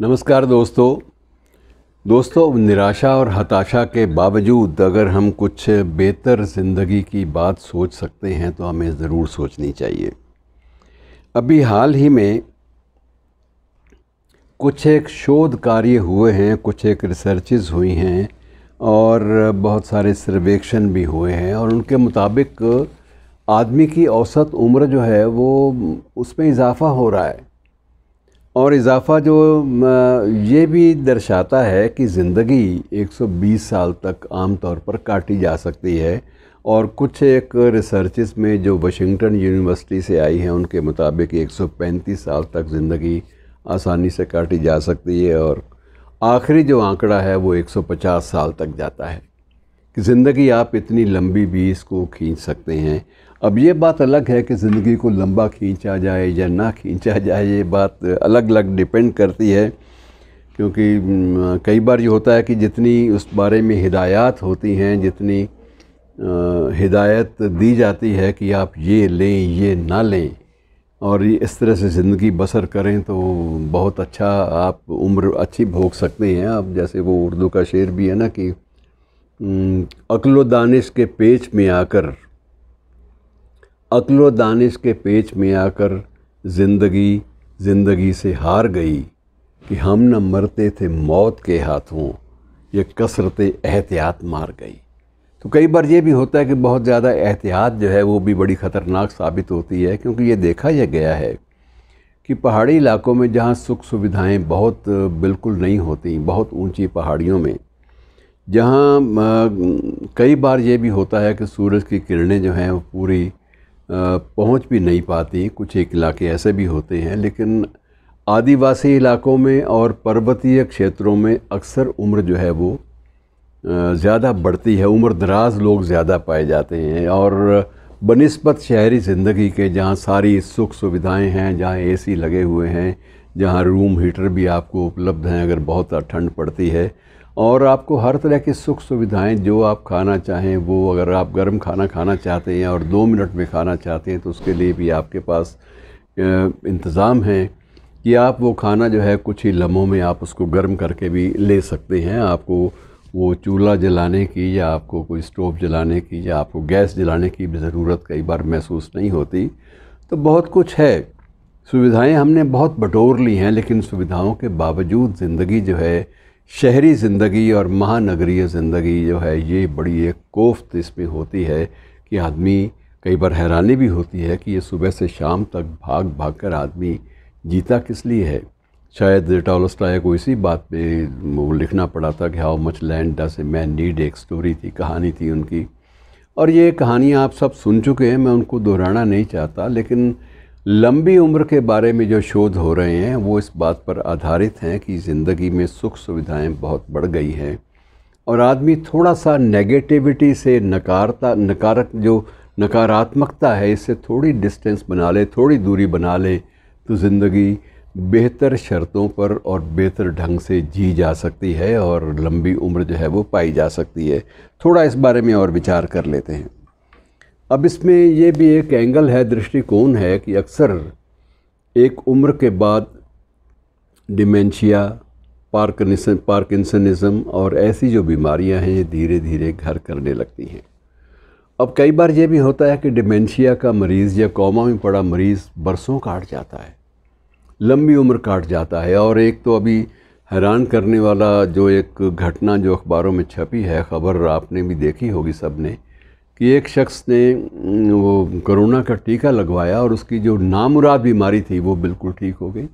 नमस्कार दोस्तों दोस्तों निराशा और हताशा के बावजूद अगर हम कुछ बेहतर ज़िंदगी की बात सोच सकते हैं तो हमें ज़रूर सोचनी चाहिए अभी हाल ही में कुछ एक शोध कार्य हुए हैं कुछ एक रिसर्चेज हुई हैं और बहुत सारे सर्वेक्षण भी हुए हैं और उनके मुताबिक आदमी की औसत उम्र जो है वो उसमें इजाफ़ा हो रहा है और इजाफा जो ये भी दर्शाता है कि ज़िंदगी 120 साल तक आम तौर पर काटी जा सकती है और कुछ एक रिसर्च में जो वाशिंगटन यूनिवर्सिटी से आई हैं उनके मुताबिक 135 साल तक ज़िंदगी आसानी से काटी जा सकती है और आखिरी जो आंकड़ा है वो 150 साल तक जाता है कि ज़िंदगी आप इतनी लंबी भी इसको खींच सकते हैं अब ये बात अलग है कि ज़िंदगी को लंबा खींचा जाए या ना खींचा जाए ये बात अलग अलग डिपेंड करती है क्योंकि कई बार ये होता है कि जितनी उस बारे में हिदायत होती हैं जितनी हिदायत दी जाती है कि आप ये लें ये ना लें और ये इस तरह से ज़िंदगी बसर करें तो बहुत अच्छा आप उम्र अच्छी भोग सकते हैं आप जैसे वो उर्दू का शेर भी है ना कि अक्ल दानिश के पेच में आकर अक्ल दानिश के पेच में आकर ज़िंदगी ज़िंदगी से हार गई कि हम न मरते थे मौत के हाथों ये कसरत एहतियात मार गई तो कई बार ये भी होता है कि बहुत ज़्यादा एहतियात जो है वो भी बड़ी ख़तरनाक साबित होती है क्योंकि ये देखा यह गया है कि पहाड़ी इलाकों में जहाँ सुख सुविधाएं बहुत बिल्कुल नहीं होती बहुत ऊंची पहाड़ियों में जहाँ कई बार ये भी होता है कि सूरज की किरणें जो हैं वो पूरी पहुँच भी नहीं पाती कुछ एक इलाके ऐसे भी होते हैं लेकिन आदिवासी इलाकों में और पर्वतीय क्षेत्रों में अक्सर उम्र जो है वो ज़्यादा बढ़ती है उम्र दराज लोग ज़्यादा पाए जाते हैं और बनस्बत शहरी ज़िंदगी के जहाँ सारी सुख सुविधाएं हैं जहाँ एसी लगे हुए हैं जहाँ रूम हीटर भी आपको उपलब्ध हैं अगर बहुत ठंड पड़ती है और आपको हर तरह की सुख सुविधाएं जो आप खाना चाहें वो अगर आप गर्म खाना खाना चाहते हैं और दो मिनट में खाना चाहते हैं तो उसके लिए भी आपके पास इंतज़ाम है कि आप वो खाना जो है कुछ ही लम्हों में आप उसको गर्म करके भी ले सकते हैं आपको वो चूल्हा जलाने की या आपको कोई स्टोव जलाने की या आपको गैस जलाने की भी ज़रूरत कई बार महसूस नहीं होती तो बहुत कुछ है सुविधाएं हमने बहुत बटोर ली हैं लेकिन सुविधाओं के बावजूद ज़िंदगी जो है शहरी ज़िंदगी और महानगरीय ज़िंदगी जो है ये बड़ी एक कोफ्त इसमें होती है कि आदमी कई बार हैरानी भी होती है कि ये सुबह से शाम तक भाग भाग कर आदमी जीता किस लिए है शायद टॉलस्टाया को इसी बात पे वो लिखना पड़ा था कि how much land does a man need एक स्टोरी थी कहानी थी उनकी और ये कहानियाँ आप सब सुन चुके हैं मैं उनको दोहराना नहीं चाहता लेकिन लंबी उम्र के बारे में जो शोध हो रहे हैं वो इस बात पर आधारित हैं कि ज़िंदगी में सुख सुविधाएं बहुत बढ़ गई हैं और आदमी थोड़ा सा नेगेटिविटी से नकारता नकारक जो नकारात्मकता है इससे थोड़ी डिस्टेंस बना ले थोड़ी दूरी बना ले तो ज़िंदगी बेहतर शर्तों पर और बेहतर ढंग से जी जा सकती है और लंबी उम्र जो है वो पाई जा सकती है थोड़ा इस बारे में और विचार कर लेते हैं अब इसमें यह भी एक एंगल है दृष्टिकोण है कि अक्सर एक उम्र के बाद डिमेंशिया पार्किंसन पार्किंसनिज़म और ऐसी जो बीमारियां हैं ये धीरे धीरे घर करने लगती हैं अब कई बार ये भी होता है कि डिमेंशिया का मरीज़ या कोमा में पड़ा मरीज़ बरसों काट जाता है लंबी उम्र काट जाता है और एक तो अभी हैरान करने वाला जो एक घटना जो अखबारों में छपी है ख़बर आपने भी देखी होगी सब ने कि एक शख्स ने वो कोरोना का टीका लगवाया और उसकी जो नामुराद बीमारी थी वो बिल्कुल ठीक हो गई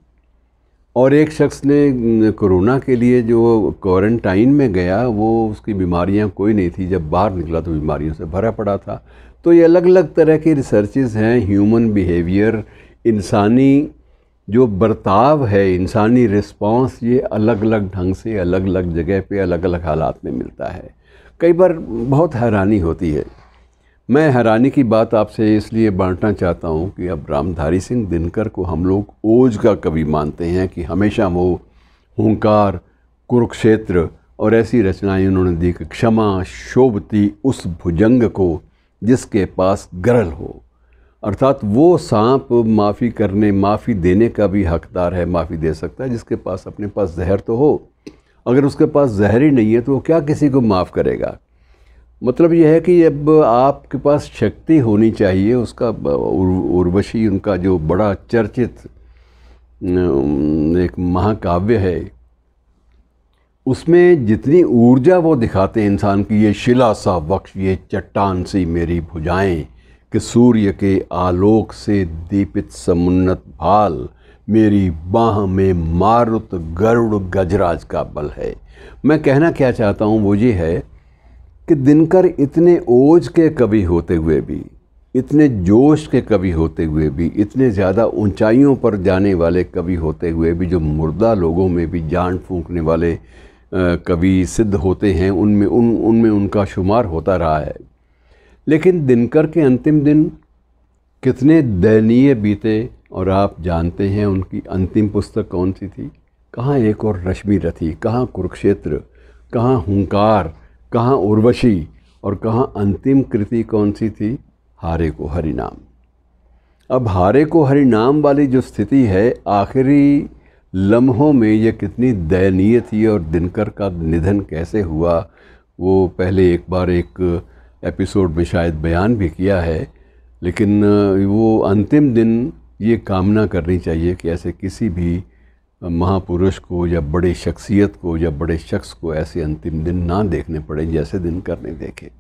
और एक शख्स ने कोरोना के लिए जो क्वारंटाइन में गया वो उसकी बीमारियां कोई नहीं थी जब बाहर निकला तो बीमारियों से भरा पड़ा था तो ये अलग अलग तरह की रिसर्चेज हैं ह्यूमन बिहेवियर इंसानी जो बर्ताव है इंसानी रिस्पांस ये अलग अलग ढंग से अलग अलग जगह पे अलग अलग हालात में मिलता है कई बार बहुत हैरानी होती है मैं हैरानी की बात आपसे इसलिए बांटना चाहता हूँ कि अब रामधारी सिंह दिनकर को हम लोग ओज का कवि मानते हैं कि हमेशा वो हंकार कुरुक्षेत्र और ऐसी रचनाएं उन्होंने दी कि क्षमा शोभती उस भुजंग को जिसके पास गरल हो अर्थात वो सांप माफ़ी करने माफ़ी देने का भी हकदार है माफ़ी दे सकता है जिसके पास अपने पास जहर तो हो अगर उसके पास जहर ही नहीं है तो वो क्या किसी को माफ़ करेगा मतलब यह है कि अब आपके पास शक्ति होनी चाहिए उसका उर्वशी उनका जो बड़ा चर्चित एक महाकाव्य है उसमें जितनी ऊर्जा वो दिखाते हैं इंसान की ये शिला सा वक्ष ये चट्टान सी मेरी भुजाएं कि सूर्य के आलोक से दीपित समुन्नत भाल मेरी बाह में मारुत गरुड़ गजराज का बल है मैं कहना क्या चाहता हूँ वो ये है कि दिनकर इतने ओज के कवि होते हुए भी इतने जोश के कवि होते हुए भी इतने ज़्यादा ऊंचाइयों पर जाने वाले कवि होते हुए भी जो मुर्दा लोगों में भी जान फूंकने वाले कवि सिद्ध होते हैं उनमें उन उनमें उनका शुमार होता रहा है लेकिन दिनकर के अंतिम दिन कितने दयनीय बीते और आप जानते हैं उनकी अंतिम पुस्तक कौन सी थी कहाँ एक और रश्मि रथी कहाँ कुरुक्षेत्र कहाँ हंकार कहाँ उर्वशी और कहाँ अंतिम कृति कौन सी थी हारे को हरि नाम अब हारे को हरि नाम वाली जो स्थिति है आखिरी लम्हों में ये कितनी दयनीय थी और दिनकर का निधन कैसे हुआ वो पहले एक बार एक एपिसोड में शायद बयान भी किया है लेकिन वो अंतिम दिन ये कामना करनी चाहिए कि ऐसे किसी भी महापुरुष को या बड़े शख्सियत को या बड़े शख्स को ऐसे अंतिम दिन ना देखने पड़े जैसे दिनकर ने देखे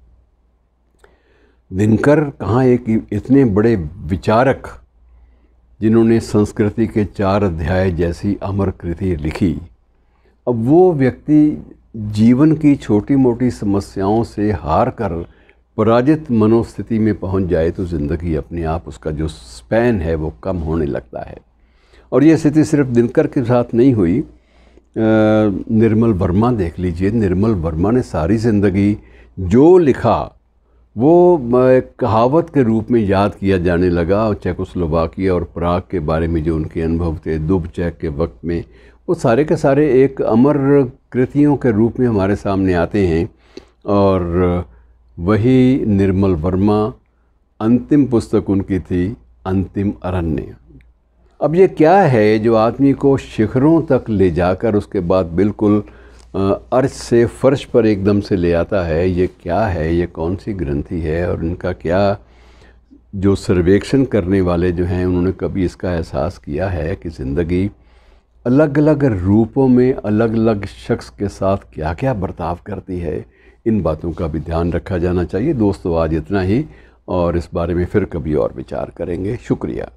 दिनकर कहाँ एक इतने बड़े विचारक जिन्होंने संस्कृति के चार अध्याय जैसी अमर कृति लिखी अब वो व्यक्ति जीवन की छोटी मोटी समस्याओं से हार कर पराजित मनोस्थिति में पहुंच जाए तो ज़िंदगी अपने आप उसका जो स्पैन है वो कम होने लगता है और ये स्थिति सिर्फ दिनकर के साथ नहीं हुई आ, निर्मल वर्मा देख लीजिए निर्मल वर्मा ने सारी ज़िंदगी जो लिखा वो एक कहावत के रूप में याद किया जाने लगा और चेकोस्लोवाकिया और प्राग के बारे में जो उनके अनुभव थे दुब चेक के वक्त में वो सारे के सारे एक अमर कृतियों के रूप में हमारे सामने आते हैं और वही निर्मल वर्मा अंतिम पुस्तक उनकी थी अंतिम अरण्य अब ये क्या है जो आदमी को शिखरों तक ले जाकर उसके बाद बिल्कुल अर्श से फर्श पर एकदम से ले आता है ये क्या है ये कौन सी ग्रंथि है और इनका क्या जो सर्वेक्षण करने वाले जो हैं उन्होंने कभी इसका एहसास किया है कि ज़िंदगी अलग अलग रूपों में अलग अलग शख्स के साथ क्या क्या बर्ताव करती है इन बातों का भी ध्यान रखा जाना चाहिए दोस्तों आज इतना ही और इस बारे में फिर कभी और विचार करेंगे शुक्रिया